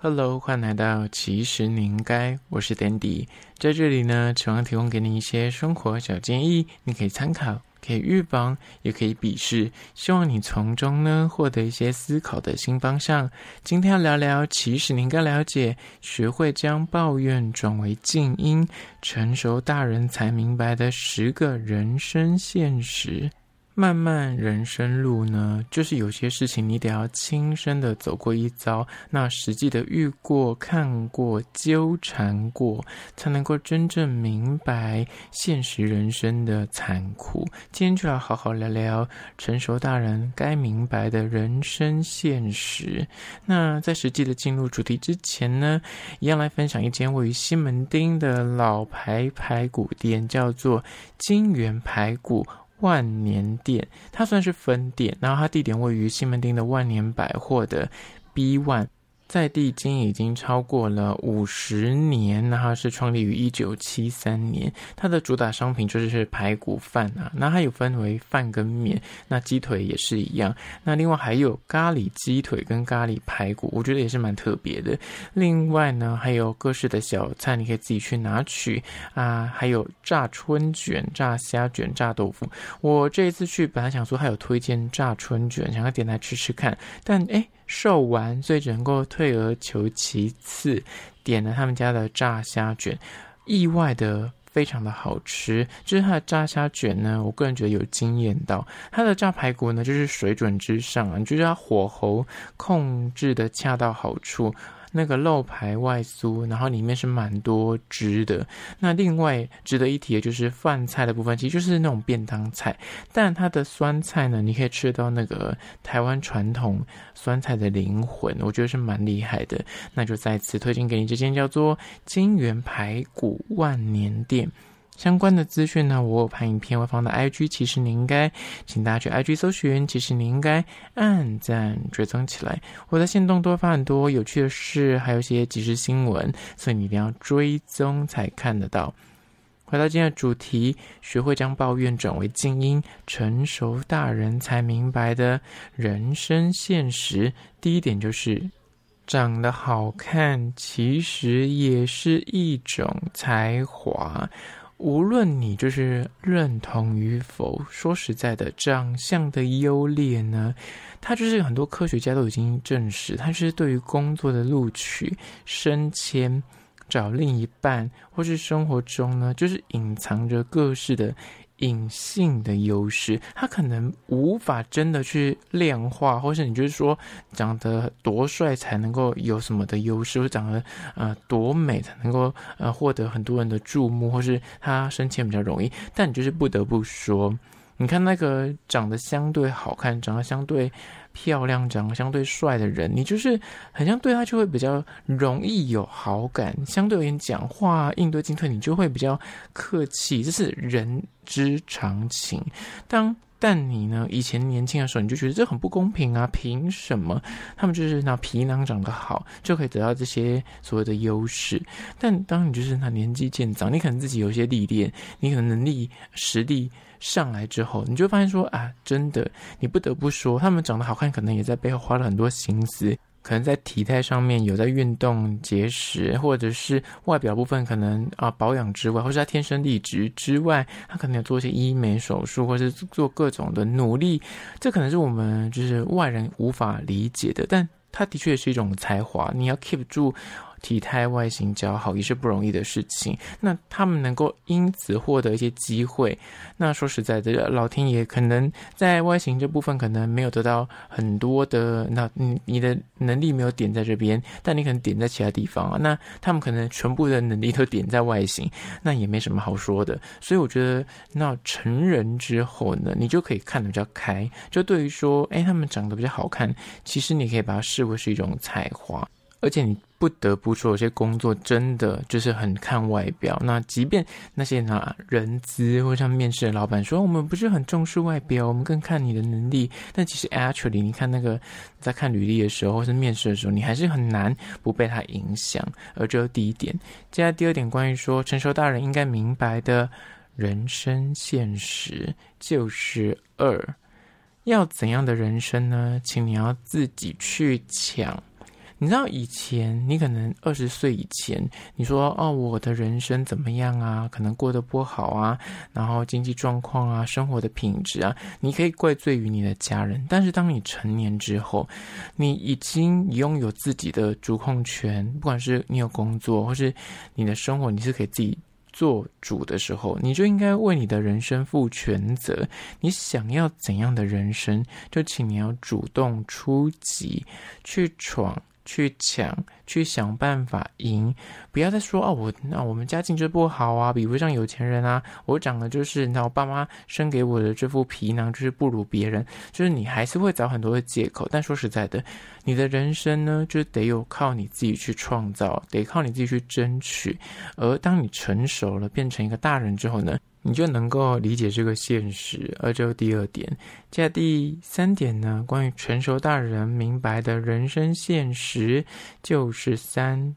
Hello，欢迎来到其实你应该。我是点 y 在这里呢，只望提供给你一些生活小建议，你可以参考，可以预防，也可以鄙视。希望你从中呢获得一些思考的新方向。今天要聊聊，其实你应该了解，学会将抱怨转为静音，成熟大人才明白的十个人生现实。漫漫人生路呢，就是有些事情你得要亲身的走过一遭，那实际的遇过、看过、纠缠过，才能够真正明白现实人生的残酷。今天就要好好聊聊成熟大人该明白的人生现实。那在实际的进入主题之前呢，一样来分享一间位于西门町的老牌排骨店，叫做金源排骨。万年店，它算是分店，然后它地点位于西门町的万年百货的 B One。在地经已经超过了五十年，它是创立于一九七三年。它的主打商品就是排骨饭啊，那它有分为饭跟面，那鸡腿也是一样。那另外还有咖喱鸡腿跟咖喱排骨，我觉得也是蛮特别的。另外呢，还有各式的小菜，你可以自己去拿取啊。还有炸春卷、炸虾卷、炸豆腐。我这一次去本来想说还有推荐炸春卷，想要点来吃吃看，但哎。瘦完最能够退而求其次，点了他们家的炸虾卷，意外的非常的好吃。就是它的炸虾卷呢，我个人觉得有惊艳到。它的炸排骨呢，就是水准之上啊，就是它火候控制的恰到好处。那个肉排外酥，然后里面是蛮多汁的。那另外值得一提的就是饭菜的部分，其实就是那种便当菜，但它的酸菜呢，你可以吃到那个台湾传统酸菜的灵魂，我觉得是蛮厉害的。那就再次推荐给你，这间叫做金源排骨万年店。相关的资讯呢？我有拍影片会放到 IG，其实你应该请大家去 IG 搜寻。其实你应该按赞追踪起来，我在线动多发很多有趣的事，还有一些即时新闻，所以你一定要追踪才看得到。回到今天的主题，学会将抱怨转为静音，成熟大人才明白的人生现实。第一点就是，长得好看其实也是一种才华。无论你就是认同与否，说实在的，长相的优劣呢，它就是很多科学家都已经证实，它是对于工作的录取、升迁、找另一半，或是生活中呢，就是隐藏着各式的。隐性的优势，他可能无法真的去量化，或是你就是说，长得多帅才能够有什么的优势，或长得呃多美才能够呃获得很多人的注目，或是他升迁比较容易。但你就是不得不说。你看那个长得相对好看、长得相对漂亮、长得相对帅的人，你就是好像对他就会比较容易有好感。相对而言，讲话应对进退，你就会比较客气。这是人之常情。当但你呢？以前年轻的时候，你就觉得这很不公平啊！凭什么他们就是那皮囊长得好就可以得到这些所谓的优势？但当你就是那年纪渐长，你可能自己有些历练，你可能能力实力。上来之后，你就发现说啊，真的，你不得不说，他们长得好看，可能也在背后花了很多心思，可能在体态上面有在运动、节食，或者是外表部分可能啊保养之外，或是他天生丽质之外，他可能有做一些医美手术，或是做各种的努力，这可能是我们就是外人无法理解的，但他的确是一种才华，你要 keep 住。体态外形姣好也是不容易的事情，那他们能够因此获得一些机会。那说实在的，老天爷可能在外形这部分可能没有得到很多的，那你你的能力没有点在这边，但你可能点在其他地方啊。那他们可能全部的能力都点在外形，那也没什么好说的。所以我觉得，那成人之后呢，你就可以看得比较开。就对于说，哎，他们长得比较好看，其实你可以把它视为是一种才华。而且你不得不说，有些工作真的就是很看外表。那即便那些拿人资或像面试的老板说，我们不是很重视外表，我们更看你的能力。但其实 actually，你看那个在看履历的时候，或是面试的时候，你还是很难不被他影响。而这第一点，接下来第二点，关于说成熟大人应该明白的人生现实就是二，要怎样的人生呢？请你要自己去抢。你知道以前，你可能二十岁以前，你说哦，我的人生怎么样啊？可能过得不好啊，然后经济状况啊，生活的品质啊，你可以怪罪于你的家人。但是，当你成年之后，你已经拥有自己的主控权，不管是你有工作，或是你的生活，你是可以自己做主的时候，你就应该为你的人生负全责。你想要怎样的人生，就请你要主动出击，去闯。去抢，去想办法赢，不要再说哦，我那我们家境就不好啊，比不上有钱人啊，我长得就是那我爸妈生给我的这副皮囊就是不如别人，就是你还是会找很多的借口。但说实在的，你的人生呢，就得有靠你自己去创造，得靠你自己去争取。而当你成熟了，变成一个大人之后呢？你就能够理解这个现实。而这第二点，接下第三点呢？关于成熟大人明白的人生现实，就是三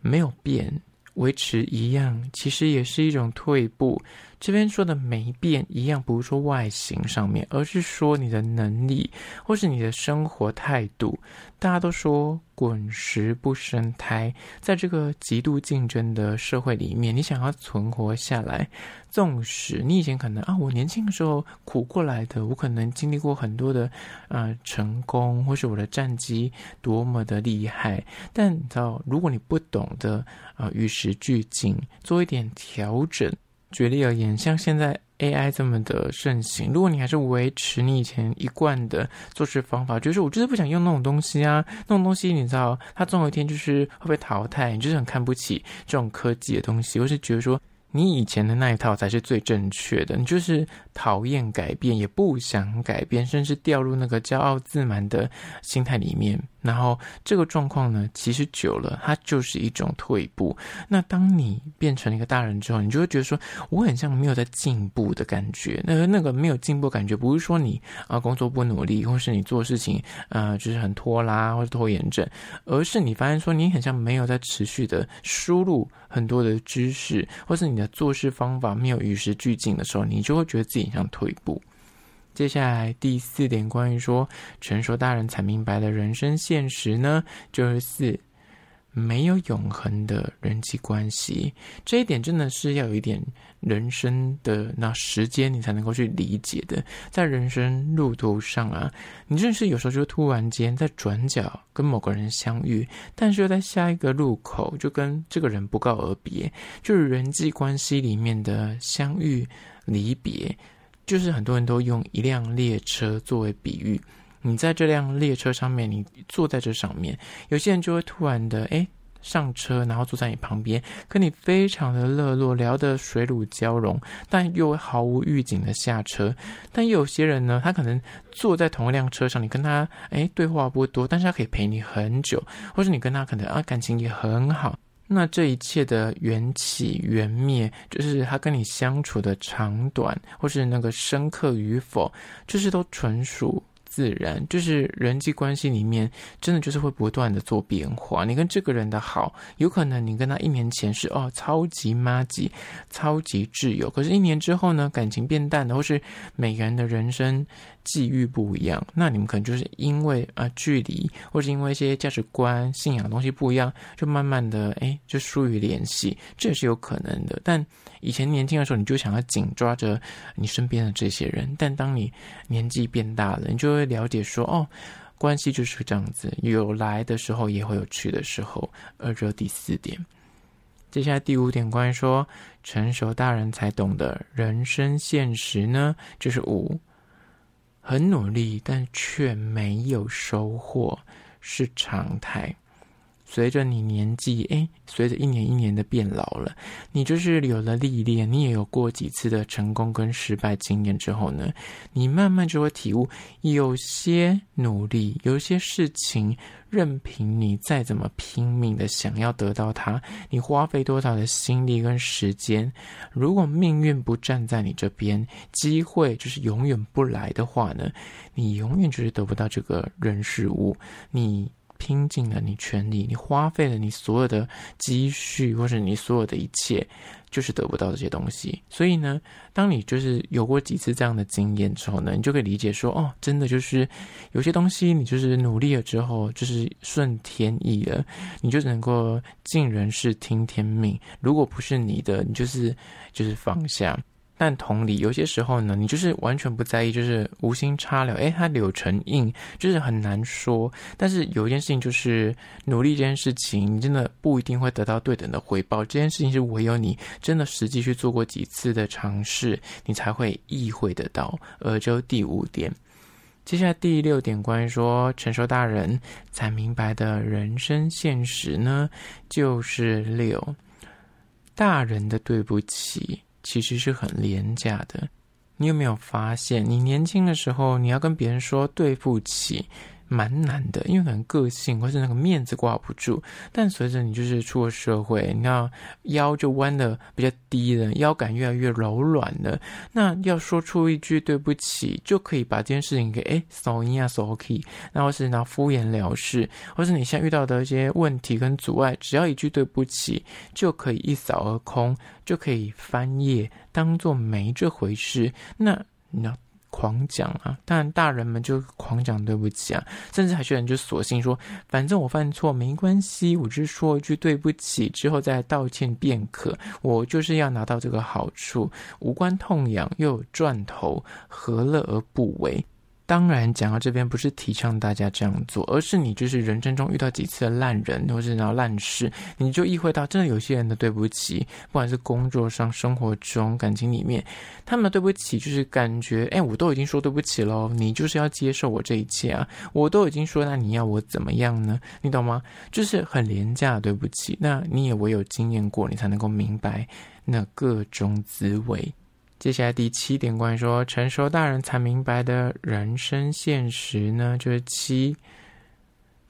没有变，维持一样，其实也是一种退步。这边说的没变一样，不是说外形上面，而是说你的能力或是你的生活态度。大家都说“滚石不生胎”，在这个极度竞争的社会里面，你想要存活下来，纵使你以前可能啊，我年轻的时候苦过来的，我可能经历过很多的啊成功，或是我的战绩多么的厉害，但你知道，如果你不懂得啊与时俱进，做一点调整。举例而言，像现在 AI 这么的盛行，如果你还是维持你以前一贯的做事方法，就是我就是不想用那种东西啊，那种东西你知道，它总有一天就是会被淘汰。你就是很看不起这种科技的东西，或是觉得说你以前的那一套才是最正确的，你就是讨厌改变，也不想改变，甚至掉入那个骄傲自满的心态里面。然后这个状况呢，其实久了，它就是一种退步。那当你变成了一个大人之后，你就会觉得说，我很像没有在进步的感觉。那那个没有进步感觉，不是说你啊工作不努力，或是你做事情啊就是很拖拉或者拖延症，而是你发现说，你很像没有在持续的输入很多的知识，或是你的做事方法没有与时俱进的时候，你就会觉得自己像退步。接下来第四点，关于说成熟大人才明白的人生现实呢，就是四没有永恒的人际关系。这一点真的是要有一点人生的那时间，你才能够去理解的。在人生路途上啊，你认识有时候就突然间在转角跟某个人相遇，但是又在下一个路口就跟这个人不告而别，就是人际关系里面的相遇离别。就是很多人都用一辆列车作为比喻，你在这辆列车上面，你坐在这上面，有些人就会突然的哎上车，然后坐在你旁边，跟你非常的热络，聊得水乳交融，但又毫无预警的下车；但有些人呢，他可能坐在同一辆车上，你跟他哎对话不会多，但是他可以陪你很久，或是你跟他可能啊感情也很好。那这一切的缘起缘灭，就是他跟你相处的长短，或是那个深刻与否，就是都纯属。自然就是人际关系里面真的就是会不断的做变化。你跟这个人的好，有可能你跟他一年前是哦超级妈级、超级挚友，可是，一年之后呢，感情变淡了，或是每个人的人生际遇不一样，那你们可能就是因为啊距离，或者因为一些价值观、信仰东西不一样，就慢慢的哎就疏于联系，这也是有可能的。但以前年轻的时候，你就想要紧抓着你身边的这些人，但当你年纪变大了，你就会。会了解说哦，关系就是这样子，有来的时候也会有去的时候。而这第四点，接下来第五点关于说成熟大人才懂得人生现实呢，就是五很努力但却没有收获是常态。随着你年纪，哎，随着一年一年的变老了，你就是有了历练，你也有过几次的成功跟失败经验之后呢，你慢慢就会体悟，有些努力，有些事情，任凭你再怎么拼命的想要得到它，你花费多少的心力跟时间，如果命运不站在你这边，机会就是永远不来的话呢，你永远就是得不到这个人事物，你。拼尽了你全力，你花费了你所有的积蓄，或者你所有的一切，就是得不到这些东西。所以呢，当你就是有过几次这样的经验之后呢，你就可以理解说，哦，真的就是有些东西，你就是努力了之后，就是顺天意了，你就能够尽人事听天命。如果不是你的，你就是就是放下。但同理，有些时候呢，你就是完全不在意，就是无心插柳。哎，他柳成荫，就是很难说。但是有一件事情，就是努力这件事情，你真的不一定会得到对等的回报。这件事情是唯有你真的实际去做过几次的尝试，你才会意会得到。而就第五点，接下来第六点，关于说成熟大人才明白的人生现实呢，就是六大人的对不起。其实是很廉价的，你有没有发现？你年轻的时候，你要跟别人说对不起。蛮难的，因为可能个性或是那个面子挂不住。但随着你就是出了社会，那腰就弯的比较低了，腰杆越来越柔软了。那要说出一句对不起，就可以把这件事情给哎 sorry sorry，可以。那或是拿敷衍了事，或是你现在遇到的一些问题跟阻碍，只要一句对不起，就可以一扫而空，就可以翻页当做没这回事。那那。狂讲啊！但大人们就狂讲对不起啊，甚至还有人就索性说，反正我犯错没关系，我就是说一句对不起之后再道歉便可。我就是要拿到这个好处，无关痛痒又有赚头，何乐而不为？当然，讲到这边不是提倡大家这样做，而是你就是人生中遇到几次的烂人，或是然后烂事，你就意会到，真的有些人的对不起，不管是工作上、生活中、感情里面，他们的对不起就是感觉，哎，我都已经说对不起喽，你就是要接受我这一切啊，我都已经说，那你要我怎么样呢？你懂吗？就是很廉价的对不起。那你也唯有经验过，你才能够明白那各种滋味。接下来第七点，关于说成熟大人才明白的人生现实呢，就是七。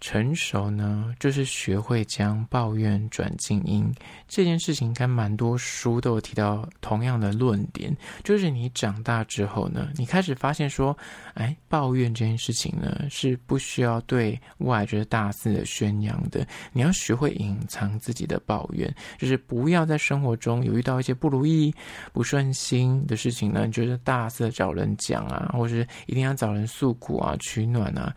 成熟呢，就是学会将抱怨转静音。这件事情，应该蛮多书都有提到同样的论点，就是你长大之后呢，你开始发现说，哎，抱怨这件事情呢，是不需要对外就是大肆的宣扬的。你要学会隐藏自己的抱怨，就是不要在生活中有遇到一些不如意、不顺心的事情呢，就是大肆找人讲啊，或者是一定要找人诉苦啊、取暖啊。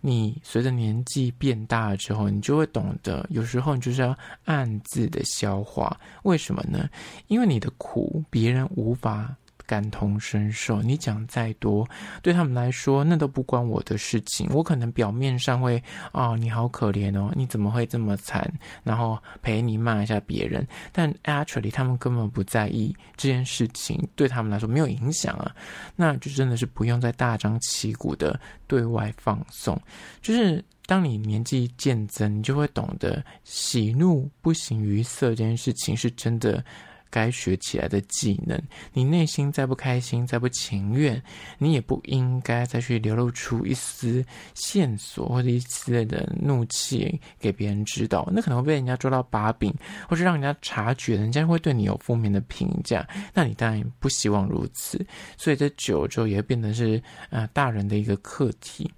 你随着年纪变大了之后，你就会懂得，有时候你就是要暗自的消化。为什么呢？因为你的苦别人无法。感同身受，你讲再多，对他们来说那都不关我的事情。我可能表面上会啊，你好可怜哦，你怎么会这么惨？然后陪你骂一下别人，但 actually 他们根本不在意这件事情，对他们来说没有影响啊。那就真的是不用再大张旗鼓的对外放送。就是当你年纪渐增，你就会懂得喜怒不形于色这件事情是真的。该学起来的技能，你内心再不开心、再不情愿，你也不应该再去流露出一丝线索或者一丝的怒气给别人知道，那可能会被人家抓到把柄，或者让人家察觉，人家会对你有负面的评价，那你当然不希望如此。所以这九就也变得是呃大人的一个课题。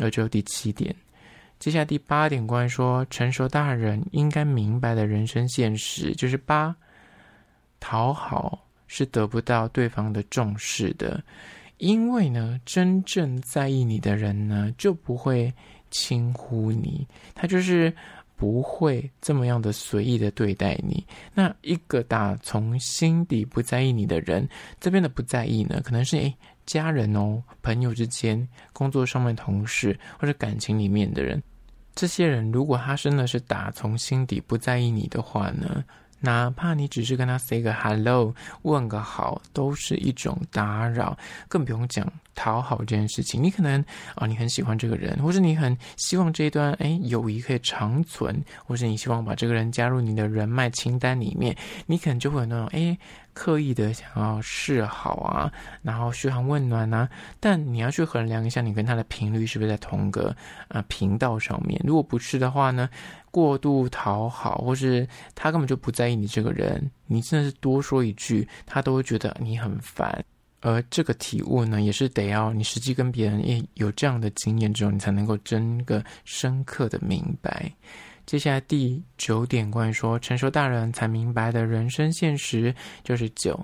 那就第七点，接下来第八点，关于说成熟大人应该明白的人生现实，就是八。讨好是得不到对方的重视的，因为呢，真正在意你的人呢，就不会轻忽你，他就是不会这么样的随意的对待你。那一个打从心底不在意你的人，这边的不在意呢，可能是诶家人哦，朋友之间、工作上面同事或者感情里面的人，这些人如果他真的是打从心底不在意你的话呢？哪怕你只是跟他 say 个 hello，问个好，都是一种打扰，更不用讲讨好这件事情。你可能啊，你很喜欢这个人，或是你很希望这一段哎友谊可以长存，或是你希望把这个人加入你的人脉清单里面，你可能就会有那种哎。刻意的想要示好啊，然后嘘寒问暖啊，但你要去衡量一下，你跟他的频率是不是在同个啊频道上面？如果不是的话呢，过度讨好，或是他根本就不在意你这个人，你真的是多说一句，他都会觉得你很烦。而这个体悟呢，也是得要你实际跟别人也有这样的经验之后，你才能够真个深刻的明白。接下来第九点，关于说成熟大人才明白的人生现实，就是九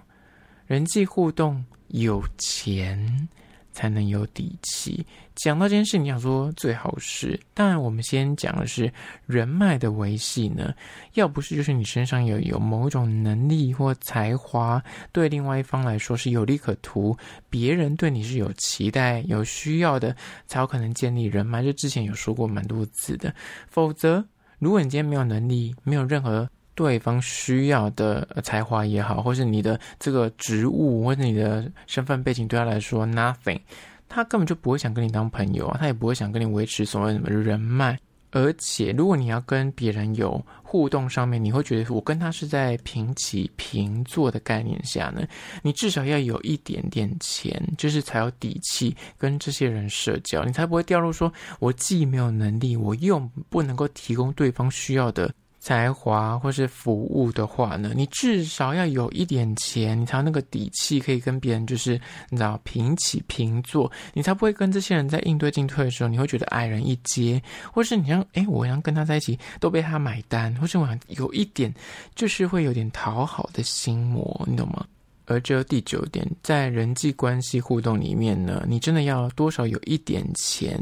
人际互动有钱才能有底气。讲到这件事，你想说最好是，当然我们先讲的是人脉的维系呢。要不是就是你身上有有某种能力或才华，对另外一方来说是有利可图，别人对你是有期待、有需要的，才有可能建立人脉。就之前有说过蛮多字的，否则。如果你今天没有能力，没有任何对方需要的才华也好，或是你的这个职务或者你的身份背景对他来说 nothing，他根本就不会想跟你当朋友啊，他也不会想跟你维持所谓人脉。而且，如果你要跟别人有互动，上面你会觉得我跟他是在平起平坐的概念下呢，你至少要有一点点钱，就是才有底气跟这些人社交，你才不会掉入说，我既没有能力，我又不能够提供对方需要的。才华或是服务的话呢，你至少要有一点钱，你才有那个底气可以跟别人就是你知道平起平坐，你才不会跟这些人在应对进退的时候，你会觉得矮人一截，或是你像哎，我想跟他在一起都被他买单，或是我有一点就是会有点讨好的心魔，你懂吗？而这第九点，在人际关系互动里面呢，你真的要多少有一点钱，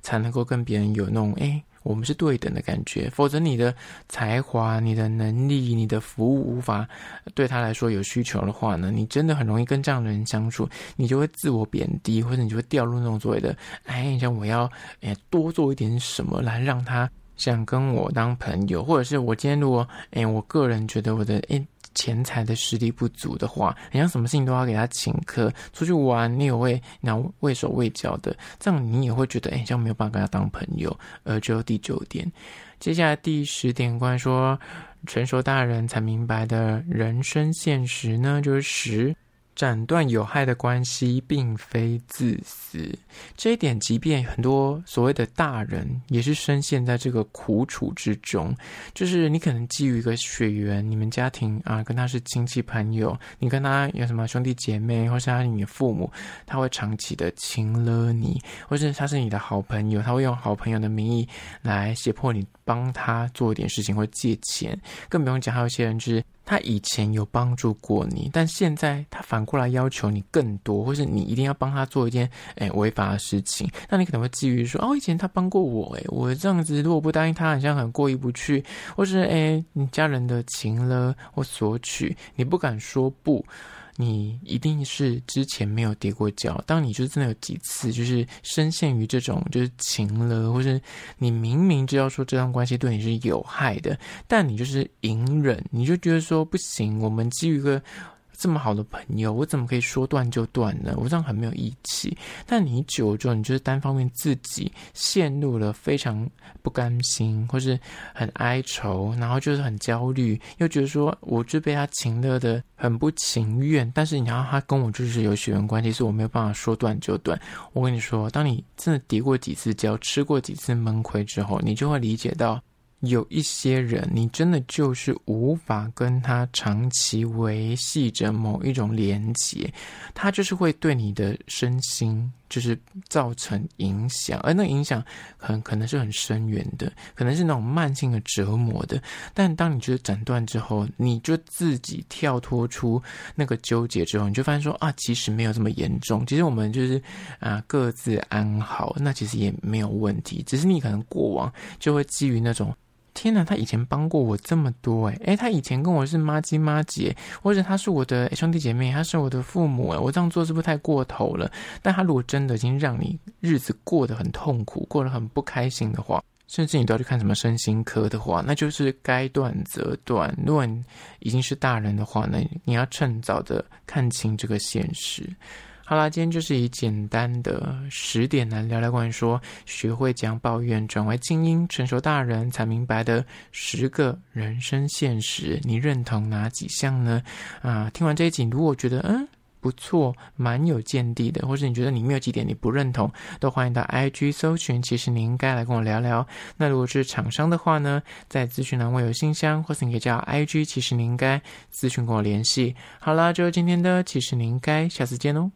才能够跟别人有那种哎。我们是对等的感觉，否则你的才华、你的能力、你的服务无法对他来说有需求的话呢，你真的很容易跟这样的人相处，你就会自我贬低，或者你就会掉入那种所谓的“哎，像我要哎多做一点什么来让他想跟我当朋友，或者是我今天如果哎，我个人觉得我的哎。”钱财的实力不足的话，你像什么事情都要给他请客出去玩，你也会那畏手畏脚的，这样你也会觉得，哎，像没有办法跟他当朋友。而只有第九点，接下来第十点，关说成熟大人才明白的人生现实呢，就是十。斩断有害的关系，并非自私。这一点，即便很多所谓的大人，也是深陷在这个苦楚之中。就是你可能基于一个血缘，你们家庭啊，跟他是亲戚朋友，你跟他有什么兄弟姐妹，或是他你的父母，他会长期的亲了你，或是他是你的好朋友，他会用好朋友的名义来胁迫你帮他做一点事情，或借钱。更不用讲，还有一些人就是。他以前有帮助过你，但现在他反过来要求你更多，或是你一定要帮他做一件诶违法的事情，那你可能会基于说，哦，以前他帮过我，诶，我这样子如果不答应他，好像很过意不去，或是诶你家人的情了或索取，你不敢说不。你一定是之前没有跌过跤，当你就真的有几次，就是深陷于这种就是情了，或是你明明知道说这段关系对你是有害的，但你就是隐忍，你就觉得说不行，我们基于一个。这么好的朋友，我怎么可以说断就断呢？我这样很没有义气。但你久了之后，你就是单方面自己陷入了非常不甘心，或是很哀愁，然后就是很焦虑，又觉得说我就被他情乐的很不情愿。但是然要他跟我就是有血缘关系，所以我没有办法说断就断。我跟你说，当你真的跌过几次跤，吃过几次闷亏之后，你就会理解到。有一些人，你真的就是无法跟他长期维系着某一种连接，他就是会对你的身心就是造成影响，而那影响很可能是很深远的，可能是那种慢性的折磨的。但当你就是斩断之后，你就自己跳脱出那个纠结之后，你就发现说啊，其实没有这么严重，其实我们就是啊各自安好，那其实也没有问题。只是你可能过往就会基于那种。天呐，他以前帮过我这么多诶、哎，他以前跟我是妈鸡妈姐，或者他是我的兄弟姐妹，他是我的父母哎，我这样做是不是太过头了？但他如果真的已经让你日子过得很痛苦，过得很不开心的话，甚至你都要去看什么身心科的话，那就是该断则断。如果已经是大人的话，那你要趁早的看清这个现实。好啦，今天就是以简单的十点来聊聊关于说学会将抱怨转为精英成熟大人才明白的十个人生现实，你认同哪几项呢？啊，听完这一集，如果觉得嗯不错，蛮有见地的，或者你觉得你没有几点你不认同，都欢迎到 i g 搜寻，其实你应该来跟我聊聊。那如果是厂商的话呢，在咨询栏位有信箱，或是你可以叫 i g，其实你应该咨询跟我联系。好啦，就是今天的，其实您该下次见哦。